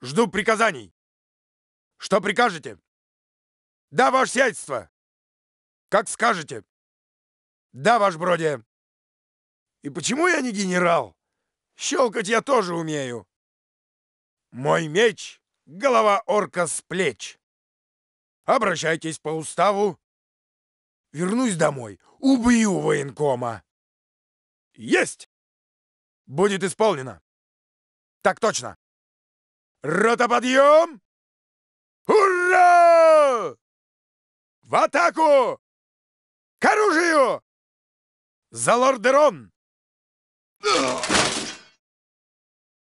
Жду приказаний. Что прикажете? Да, ваше сядьство. Как скажете. Да, ваш бродя. И почему я не генерал? Щелкать я тоже умею. Мой меч — голова орка с плеч. Обращайтесь по уставу. Вернусь домой, убью военкома. Есть! Будет исполнено. Так точно. Ротоподъем! Ура! В атаку! К оружию! За лордерон! Ugh!